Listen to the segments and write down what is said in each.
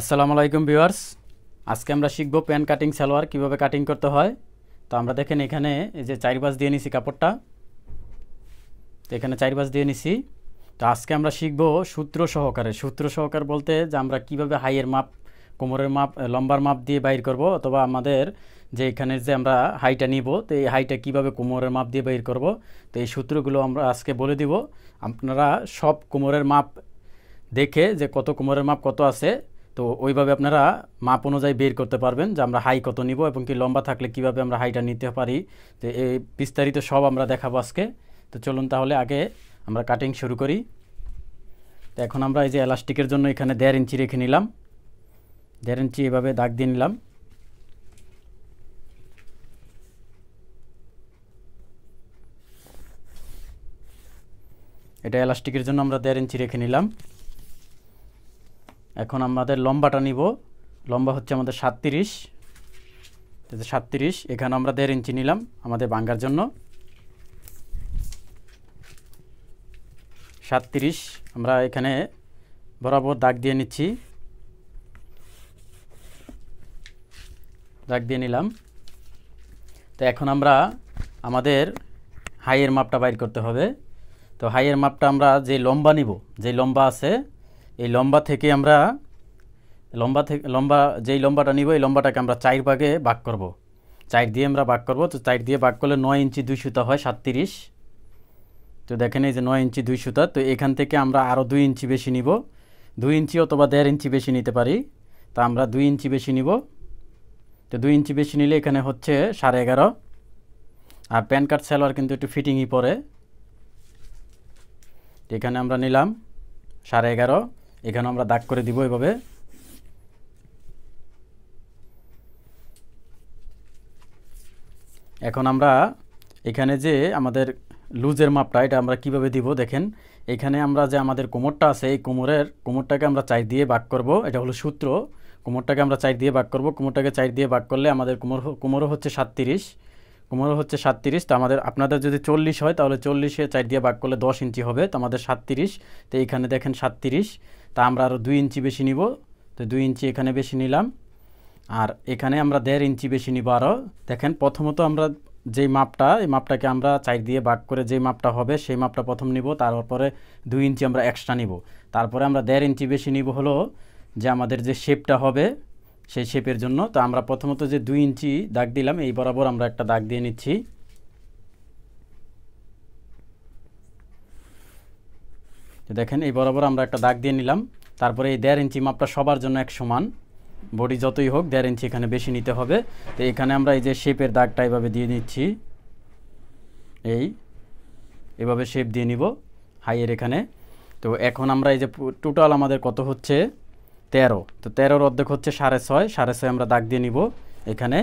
আসসালামু আলাইকুম ভিউয়ার্স আজকে আমরা শিখব প্যান কাটিং সালোয়ার কিভাবে কাটিং করতে হয় তো আমরা দেখেন এখানে এই যে চারিপাশ দিয়ে নিছি কাপড়টা তো এখানে চারিপাশ দিয়ে নিছি তো আজকে আমরা শিখব সূত্র সহকারে সূত্র সহকার বলতে যে আমরা কিভাবে হাইয়ের মাপ কোমরের মাপ লম্বার মাপ দিয়ে বাইর করব অথবা আমাদের যে এখানে যে আমরা হাইটা নিব তো এই হাইটা কিভাবে কোমরের মাপ দিয়ে বাইর করব তো এই সূত্রগুলো আমরা আজকে বলে দিব আপনারা সব কোমরের মাপ দেখে যে কত কোমরের মাপ কত আছে তো ওইভাবে আপনারা মাপ অনুযায়ী বের করতে পারবেন যে আমরা হাই কত নিব এবং কি লম্বা থাকলে কিভাবে আমরা হাইটা নিতে পারি তো এই বিস্তারিত সব আমরা দেখাবো আজকে তো চলুন তাহলে আগে আমরা কাটিং শুরু করি তো এখন আমরা এই যে এলাস্টিকের জন্য এখানে দেড় ইঞ্চি রেখে নিলাম দেড় ইঞ্চি এভাবে দাগ দিয়ে নিলাম এটা এলাস্টিকের জন্য আমরা দেড় ইঞ্চি রেখে নিলাম এখন আমাদের লম্বাটা নিব লম্বা হচ্ছে আমাদের সাতত্রিশ সাতত্রিশ এখানে আমরা দেড় ইঞ্চি নিলাম আমাদের বাঙ্গার জন্য সাতত্রিশ আমরা এখানে বরাবর দাগ দিয়ে নিচ্ছি দাগ দিয়ে নিলাম তো এখন আমরা আমাদের হাইয়ের মাপটা বাইর করতে হবে তো হাইয়ের মাপটা আমরা যে লম্বা নিব যে লম্বা আছে এই লম্বা থেকে আমরা লম্বা থেকে লম্বা যেই লম্বাটা নিব এই লম্বাটাকে আমরা চার ভাগে ভাগ করব। চার দিয়ে আমরা ভাগ করব তো চার দিয়ে ভাগ করলে নয় ইঞ্চি দুই সুতা হয় সাতত্রিশ তো দেখেন এই যে নয় ইঞ্চি দুই সুতা তো এখান থেকে আমরা আরও দুই ইঞ্চি বেশি নিব দুই ইঞ্চি অথবা দেড় ইঞ্চি বেশি নিতে পারি তা আমরা দুই ইঞ্চি বেশি নিব তো দুই ইঞ্চি বেশি নিলে এখানে হচ্ছে সাড়ে এগারো আর প্যান কার্ড সেলোয়ার কিন্তু একটু ফিটিংই পরে এখানে আমরা নিলাম সাড়ে এগারো এখানে আমরা দাগ করে দিব এভাবে এখন আমরা এখানে যে আমাদের লুজের মাপটা এটা আমরা কিভাবে দিব দেখেন এখানে আমরা যে আমাদের কোমরটা আছে এই কোমরের কোমরটাকে আমরা চাই দিয়ে বাক করব এটা হলো সূত্র কোমরটাকে আমরা চাই দিয়ে বাক করব কোমরটাকে চাই দিয়ে বাক করলে আমাদের কোমর কোমরও হচ্ছে সাতত্রিশ কোমর হচ্ছে সাতত্রিশ তো আমাদের আপনাদের যদি চল্লিশ হয় তাহলে চল্লিশে চার দিয়ে ভাগ করলে দশ ইঞ্চি হবে তো আমাদের সাতত্রিশ তো এইখানে দেখেন সাতত্রিশ তা আমরা আরও দুই ইঞ্চি বেশি নিব তো দুই ইঞ্চি এখানে বেশি নিলাম আর এখানে আমরা দেড় ইঞ্চি বেশি নিব আরও দেখেন প্রথমত আমরা যেই মাপটা এই মাপটাকে আমরা চার দিয়ে ভাগ করে যে মাপটা হবে সেই মাপটা প্রথম নিব তারপরে দুই ইঞ্চি আমরা এক্সট্রা নিব তারপরে আমরা দেড় ইঞ্চি বেশি নিব হলো যে আমাদের যে শেপটা হবে সেই শেপের জন্য তো আমরা প্রথমত যে দুই ইঞ্চি দাগ দিলাম এই বরাবর আমরা একটা দাগ দিয়ে নিচ্ছি তো দেখেন এই বরাবর আমরা একটা দাগ দিয়ে নিলাম তারপরে এই দেড় ইঞ্চি মাপটা সবার জন্য এক সমান বডি যতই হোক দেড় ইঞ্চি এখানে বেশি নিতে হবে তো এখানে আমরা এই যে শেপের দাগটা এভাবে দিয়ে নিচ্ছি এই এভাবে শেপ দিয়ে নিব হাইয়ের এখানে তো এখন আমরা এই যে টোটাল আমাদের কত হচ্ছে তেরো তো তেরোর অর্ধেক হচ্ছে সাড়ে ছয় সাড়ে ছয় আমরা দাগ দিয়ে নিব এখানে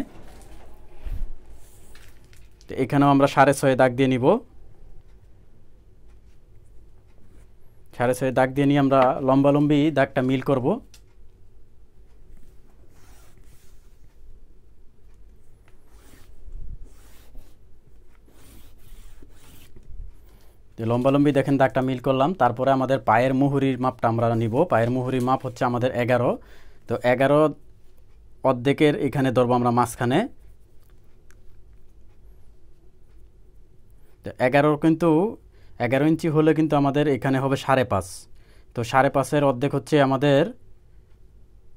তো এখানেও আমরা সাড়ে ছয়ে দাগ দিয়ে নিব সাড়ে ছয়ে দাগ দিয়ে নিয়ে আমরা লম্বালম্বি দাগটা মিল করব লম্বালম্বি দেখেন দাগটা মিল করলাম তারপরে আমাদের পায়ের মুহুরির মাপটা আমরা নিব পায়ের মুহুরির মাপ হচ্ছে আমাদের এগারো তো এগারো অর্ধেকের এখানে ধরবো আমরা মাঝখানে তো এগারো কিন্তু এগারো ইঞ্চি হলে কিন্তু আমাদের এখানে হবে সাড়ে পাঁচ তো সাড়ে পাঁচের অর্ধেক হচ্ছে আমাদের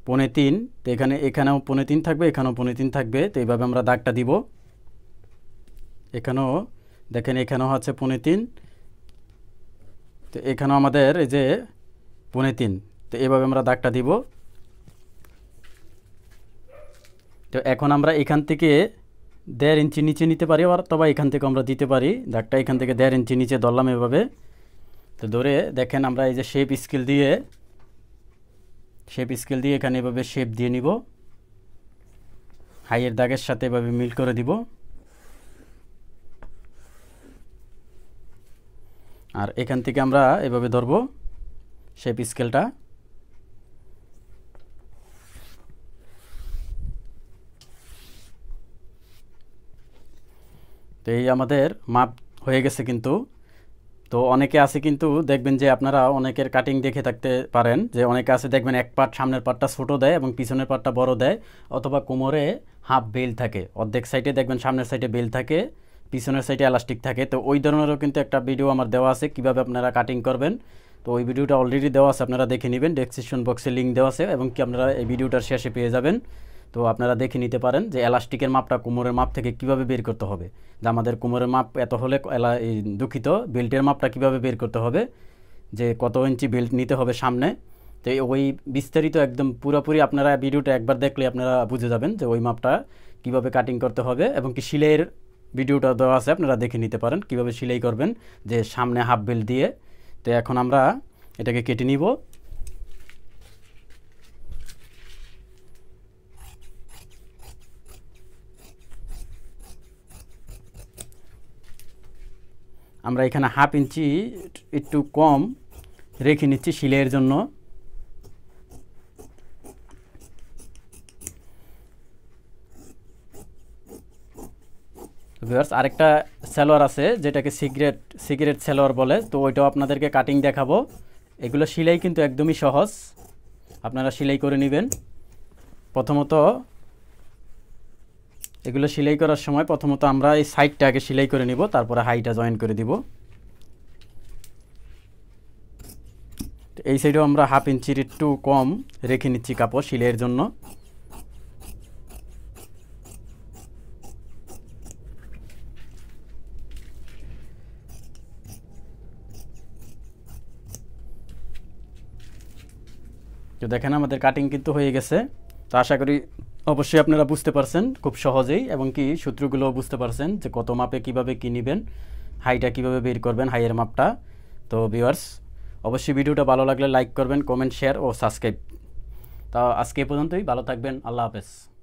পনে তিন তো এখানে এখানেও পনে তিন থাকবে এখানেও পনে তিন থাকবে তো এইভাবে আমরা দাগটা দিব এখানেও দেখেন এখানেও আছে পনে তিন তো এখানেও আমাদের এই যে পনে তিন তো এভাবে আমরা দাগটা দিব তো এখন আমরা এখান থেকে দেড় ইঞ্চি নিচে নিতে পারি অথবা এখান থেকে আমরা দিতে পারি দাগটা এখান থেকে দেড় ইঞ্চি নিচে ধরলাম এভাবে তো ধরে দেখেন আমরা এই যে শেপ স্কেল দিয়ে শেপ স্কেল দিয়ে এখানে এভাবে শেপ দিয়ে নিব হাইয়ের দাগের সাথে এভাবে মিল করে দিব আর এখান থেকে আমরা এভাবে ধরব শেপ স্কেলটা তো এই আমাদের মাপ হয়ে গেছে কিন্তু তো অনেকে আছে কিন্তু দেখবেন যে আপনারা অনেকের কাটিং দেখে থাকতে পারেন যে অনেকে আছে দেখবেন এক পার্ট সামনের পার্টটা ছোটো দেয় এবং পিছনের পার্টটা বড় দেয় অথবা কোমরে হাফ বেল থাকে অর্ধেক সাইডে দেখবেন সামনের সাইডে বেল থাকে পিছনের সাইডে এলাস্টিক থাকে তো ওই ধরনেরও কিন্তু একটা ভিডিও আমার দেওয়া আছে কিভাবে আপনারা কাটিং করবেন তো ওই ভিডিওটা অলরেডি দেওয়া আছে আপনারা দেখে নেবেন ডেসক্রিপশন বক্সে লিঙ্ক দেওয়া আছে এবং কি আপনারা এই ভিডিওটার শেষে পেয়ে যাবেন তো আপনারা দেখে নিতে পারেন যে এলাস্টিকের মাপটা কোমরের মাপ থেকে কিভাবে বের করতে হবে যে আমাদের কোমরের মাপ এত হলে দুঃখিত বেল্টের মাপটা কিভাবে বের করতে হবে যে কত ইঞ্চি বেল্ট নিতে হবে সামনে তো ওই বিস্তারিত একদম পুরোপুরি আপনারা ভিডিওটা একবার দেখলে আপনারা বুঝে যাবেন যে ওই মাপটা কিভাবে কাটিং করতে হবে এবং কি সিলাইয়ের ভিডিওটা দেওয়া আছে আপনারা দেখে নিতে পারেন কিভাবে সেলাই করবেন যে সামনে হাফ বেল দিয়ে তো এখন আমরা এটাকে কেটে নিব আমরা এখানে হাফ ইঞ্চি একটু কম রেখে নিচ্ছি সিলাইয়ের জন্য ভিউয়ার্স আরেকটা সেলোয়ার আছে যেটাকে সিগারেট সিগারেট সেলোয়ার বলে তো ওইটাও আপনাদেরকে কাটিং দেখাবো এগুলো সেলাই কিন্তু একদমই সহজ আপনারা সেলাই করে নেবেন প্রথমত এগুলো সেলাই করার সময় প্রথমত আমরা এই সাইডটা আগে সেলাই করে নিব তারপরে হাইটা জয়েন করে দিব এই সাইডেও আমরা হাফ ইঞ্চির একটু কম রেখে নিচ্ছি কাপড় সেলাইয়ের জন্য তো দেখেন আমাদের কাটিং কিন্তু হয়ে গেছে তো আশা করি অবশ্যই আপনারা বুঝতে পারছেন খুব সহজেই এবং কি সূত্রগুলো বুঝতে পারছেন যে কত মাপে কিভাবে কী নেবেন হাইটা কিভাবে বের করবেন হাইয়ের মাপটা তো ভিউয়ার্স অবশ্যই ভিডিওটা ভালো লাগলে লাইক করবেন কমেন্ট শেয়ার ও সাবস্ক্রাইব তা আজকে পর্যন্তই ভালো থাকবেন আল্লাহ হাফেজ